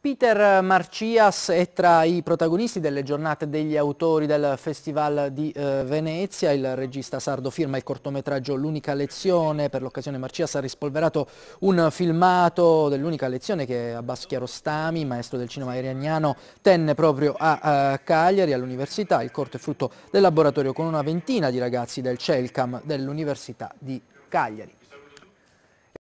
Peter Marcias è tra i protagonisti delle giornate degli autori del Festival di eh, Venezia. Il regista sardo firma il cortometraggio L'unica lezione. Per l'occasione Marcias ha rispolverato un filmato dell'unica lezione che Abbas Chiarostami, maestro del cinema iraniano, tenne proprio a, a eh, Cagliari, all'università. Il corto è frutto del laboratorio con una ventina di ragazzi del CELCAM dell'Università di Cagliari.